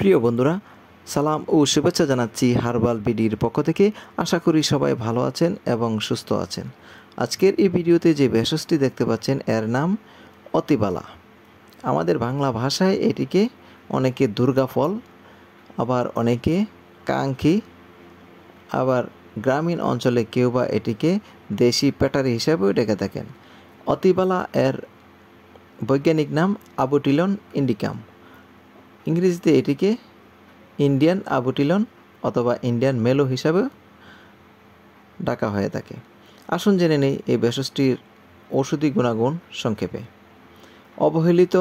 প্রিয় বন্ধুরা সালাম ও শুভেচ্ছা জানাচ্ছি হার্বাল বিডির পক্ষ থেকে আশা করি সবাই ভালো আছেন এবং সুস্থ আছেন আজকের এই ভিডিওতে যে ভেষজটি দেখতে পাচ্ছেন এর নাম অতিবালা আমাদের বাংলা ভাষায় এটিকে অনেকে দুর্গাফল আবার অনেকে কাঙ্ক্ষী আবার গ্রামীণ অঞ্চলে কেউ বা এটিকে দেশি প্যাটারি হিসাবেও ডেকে থাকেন অতিবালা এর বৈজ্ঞানিক নাম আবুটিলন ইন্ডিকাম ইংরেজিতে এটিকে ইন্ডিয়ান আবুটিলন অথবা ইন্ডিয়ান মেলো হিসাবে ডাকা হয়ে থাকে আসুন জেনে নেই এই ভেষজটির ওষুধি গুণাগুণ সংক্ষেপে অবহেলিত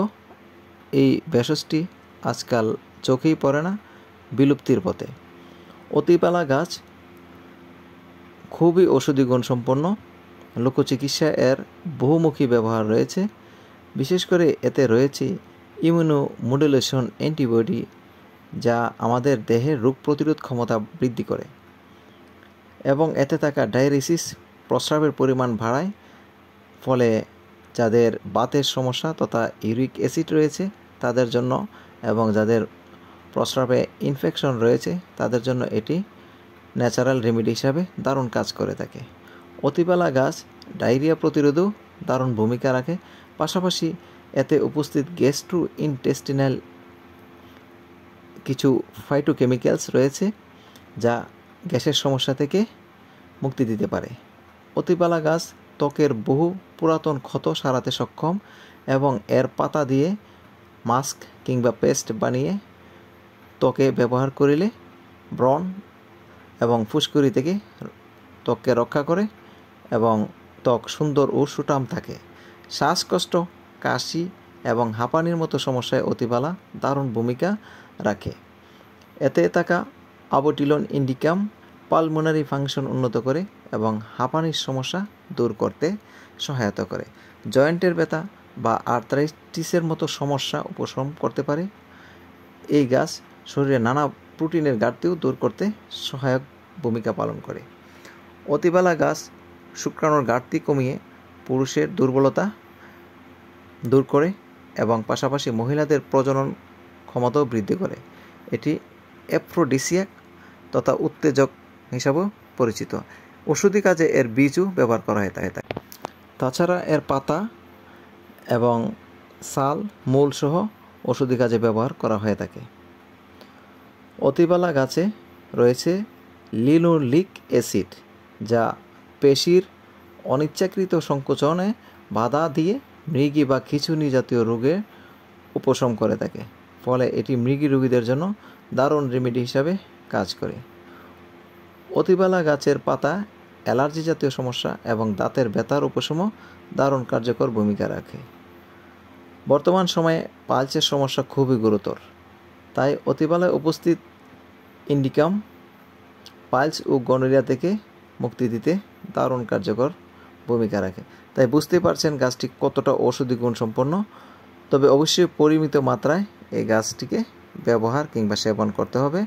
এই ভেষজটি আজকাল চোখেই পড়ে না বিলুপ্তির পথে অতিপালা গাছ খুবই ওষুধি গুণসম্পন্ন লোকচিকিৎসা এর বহুমুখী ব্যবহার রয়েছে বিশেষ করে এতে রয়েছে ইমিউনোমোডুলেশন অ্যান্টিবডি যা আমাদের দেহের রোগ প্রতিরোধ ক্ষমতা বৃদ্ধি করে এবং এতে থাকা ডায়ালিসিস প্রস্রাবের পরিমাণ বাড়ায় ফলে যাদের বাতের সমস্যা তথা ইউরিক অ্যাসিড রয়েছে তাদের জন্য এবং যাদের প্রস্রাবে ইনফেকশন রয়েছে তাদের জন্য এটি ন্যাচারাল রেমেডি হিসাবে দারুণ কাজ করে থাকে অতিবেলা গাছ ডায়রিয়া প্রতিরোধেও দারুণ ভূমিকা রাখে পাশাপাশি এতে উপস্থিত গ্যাস্ট্রো ইনটেস্টিনাল কিছু ফাইটোকেমিক্যালস রয়েছে যা গ্যাসের সমস্যা থেকে মুক্তি দিতে পারে অতিপালা গাছ ত্বকের বহু পুরাতন ক্ষত সারাতে সক্ষম এবং এর পাতা দিয়ে মাস্ক কিংবা পেস্ট বানিয়ে ত্বকে ব্যবহার করিলে ব্রণ এবং ফুসকুরি থেকে ত্বককে রক্ষা করে এবং ত্বক সুন্দর ও সুটাম থাকে শ্বাসকষ্ট কাশি এবং হাঁপানির মতো সমস্যায় অতিবালা দারুণ ভূমিকা রাখে এতে থাকা আবটিলন ইন্ডিকাম পালমোনারি ফাংশন উন্নত করে এবং হাঁপানির সমস্যা দূর করতে সহায়তা করে জয়েন্টের ব্যথা বা আর্থ্রাইটিসের মতো সমস্যা উপশম করতে পারে এই গাছ শরীরে নানা প্রোটিনের ঘাটতিও দূর করতে সহায়ক ভূমিকা পালন করে অতিবেলা গাছ শুক্রাণুর ঘাটতি কমিয়ে পুরুষের দুর্বলতা দূর করে এবং পাশাপাশি মহিলাদের প্রজনন ক্ষমতাও বৃদ্ধি করে এটি অ্যাফ্রোডিসিয়াক তথা উত্তেজক হিসাবেও পরিচিত ওষুধি কাজে এর বীজও ব্যবহার করা হয়ে থাকে তাছাড়া এর পাতা এবং সাল মূলসহ ওষুধি কাজে ব্যবহার করা হয়ে থাকে অতিবালা গাছে রয়েছে লিনোলিক অ্যাসিড যা পেশির অনিচ্ছাকৃত সংকোচনে বাধা দিয়ে মৃগী বা খিচুনি জাতীয় রোগে উপশম করে থাকে ফলে এটি মৃগী রোগীদের জন্য দারুণ রেমেডি হিসাবে কাজ করে অতিবেলা গাছের পাতা অ্যালার্জি জাতীয় সমস্যা এবং দাঁতের ব্যথার উপশমও দারুণ কার্যকর ভূমিকা রাখে বর্তমান সময়ে পালচের সমস্যা খুবই গুরুতর তাই অতিবেলায় উপস্থিত ইন্ডিকাম পালস ও গনেরিয়া থেকে মুক্তি দিতে দারুণ কার্যকর ভূমিকা রাখে তাই বুঝতেই পারছেন গাছটি কতটা ঔষধি গুণসম্পন্ন তবে অবশ্যই পরিমিত মাত্রায় এই গাছটিকে ব্যবহার কিংবা সেবন করতে হবে